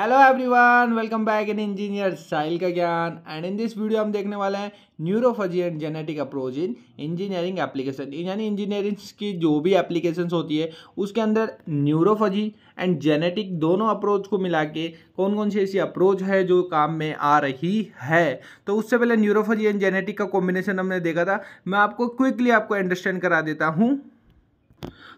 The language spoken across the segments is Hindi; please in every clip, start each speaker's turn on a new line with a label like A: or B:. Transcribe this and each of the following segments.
A: hello everyone welcome back in engineer साइल का ज्ञान एंड इन दिस वीडियो हम देखने वाले हैं neurofuzzy and genetic approach in engineering application यानी इंजीनियरिंग की जो भी एप्लीकेशन होती है उसके अंदर न्यूरोफजी एंड जेनेटिक दोनों अप्रोच को मिला के कौन कौन सी ऐसी अप्रोच है जो काम में आ रही है तो उससे पहले न्यूरोफजी एंड जेनेटिक का कॉम्बिनेशन हमने देखा था मैं आपको क्विकली आपको अंडरस्टैंड करा देता हूँ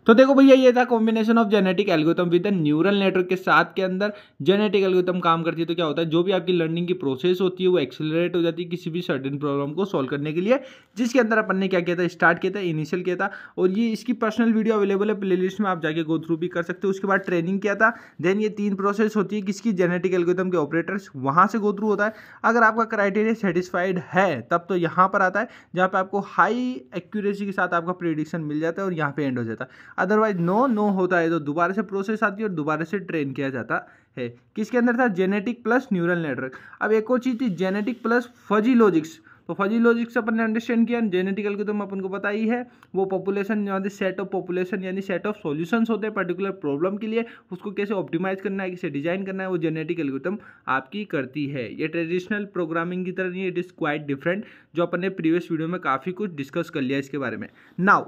A: तो देखो भैया ये था combination of genetic algorithm with neural network के साथ के अंदर जेनेटिक एल्गोरिथम काम करती है तो क्या होता है जो भी आपकी लर्निंग की प्रोसेस होती है वो एक्सेलरेट हो जाती है किसी भी सर्टेन प्रॉब्लम को सॉल्व करने के लिए जिसके अंदर अपन ने क्या किया था स्टार्ट किया था इनिशियल किया था और ये इसकी पर्सनल वीडियो अवेलेबल है प्ले में आप जाके गो थ्रू भी कर सकते हो उसके बाद ट्रेनिंग किया था देन ये तीन प्रोसेस होती है किसकी जेनेटिक एल्गोरिथम के ऑपरेटर्स वहाँ से गो थ्रू होता है अगर आपका क्राइटेरिया सेटिस्फाइड है तब तो यहाँ पर आता है जहाँ पर आपको हाई एक्यूरेसी के साथ आपका प्रिडिक्शन मिल जाता है और यहाँ पर एंड हो जाता है जाता अदरवाइज नो नो होता है तो दोबारा से प्रोसेस आती है और दोबारा से ट्रेन किया जाता है किसके अंदर था जेनेटिक प्लस न्यूरल नेटवर्क अब एक और चीज़ थी जेनेटिक प्लस फजी लॉजिक्स तो फजी लॉजिक्स अपन ने अंडरस्टैंड किया जेनेटिकल के तो मैं अपन को पता ही है वो पॉपुलेशन यानी सेट ऑफ पॉपुलेशन यानी सेट ऑफ सॉल्यूशंस होते हैं पर्टिकुलर प्रॉब्लम के लिए उसको कैसे ऑप्टिमाइज करना है कैसे डिजाइन करना है वो जेनेटिक एल्गोरिथम तो आपकी करती है ये ट्रेडिशनल प्रोग्रामिंग की तरह नहीं इट इज़ क्वाइट डिफरेंट जो अपन ने प्रीवियस वीडियो में काफ़ी कुछ डिस्कस कर लिया इसके बारे में नाउ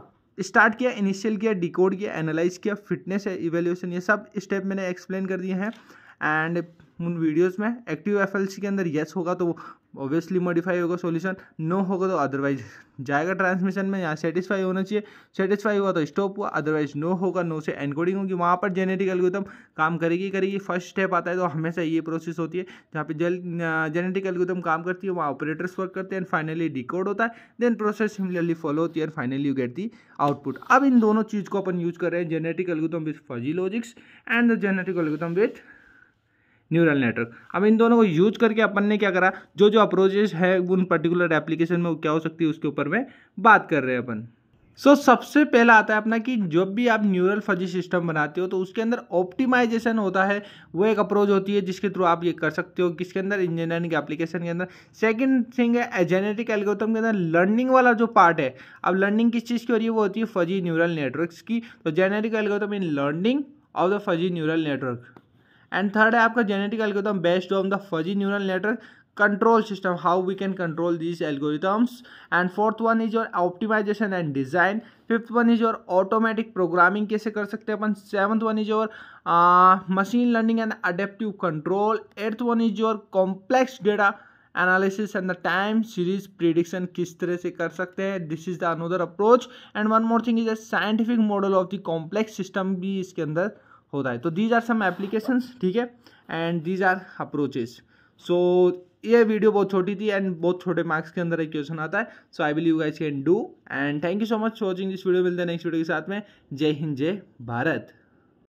A: स्टार्ट किया इनिशियल किया डिकोड किया एनालाइज किया फिटनेस है इवेल्यूशन ये सब स्टेप मैंने एक्सप्लेन कर दिए हैं एंड उन वीडियोस में एक्टिव एफ के अंदर येस होगा तो ऑब्वियसली मॉडिफाई होगा सॉल्यूशन नो होगा तो अदरवाइज जाएगा ट्रांसमिशन में यहाँ सेटिस्फाई होना चाहिए सेटिस्फाई हुआ तो स्टॉप हुआ अदरवाइज नो होगा नो से एनकोडिंग होगी वहाँ पर जेनेटिक एल्गोदम काम करेगी करेगी फर्स्ट स्टेप आता है तो हमेशा ये प्रोसेस होती है जहाँ पे जल जेनेटिक एल्गोदम काम करती है वहाँ ऑपरेटर्स वर्क करते हैं एंड फाइनली डिकोड होता है देन प्रोसेस सिमिलरली फॉलो होती है finally you get the output अब इन दोनों चीज़ को अपन यूज कर रहे हैं genetic algorithm with fuzzy logics and the genetic algorithm with neural network अब इन दोनों को यूज करके अपन ने क्या करा जो जो अप्रोचेस है उन पर्टिकुलर एप्लीकेशन में क्या हो सकती है उसके ऊपर में बात कर रहे हैं अपन सो so, सबसे पहला आता है अपना कि जब भी आप न्यूरल फजी सिस्टम बनाते हो तो उसके अंदर ऑप्टिमाइजेशन होता है वो एक अप्रोच होती है जिसके थ्रू आप ये कर सकते हो किसके अंदर इंजीनियरिंग एप्लीकेशन के अंदर सेकंड थिंग है जेनेटिक एल्गोरिथम के अंदर लर्निंग वाला जो पार्ट है अब लर्निंग किस चीज़ की हो रही है वो होती है फजी न्यूरल नेटवर्क की तो genetic algorithm in learning of the fuzzy neural network and third है आपका genetic algorithm based on the fuzzy neural network control system how we can control this algorithms and fourth one is your optimization and design fifth one is your automatic programming कैसे कर सकते हैं अपन seventh one is your machine learning and adaptive control eighth one is your complex data analysis and the time series prediction किस तरह से कर सकते हैं this is the another approach and one more thing is a scientific model of the complex system भी इसके अंदर होता है तो दीज आर सम एप्लीकेशंस ठीक है and these are approaches so ये वीडियो बहुत छोटी थी एंड बहुत छोटे मार्क्स के अंदर एक क्वेश्चन आता है so I believe guys can do and thank you so much watching this video मिलते हैं नेक्स्ट वीडियो के साथ में जय हिंद जय भारत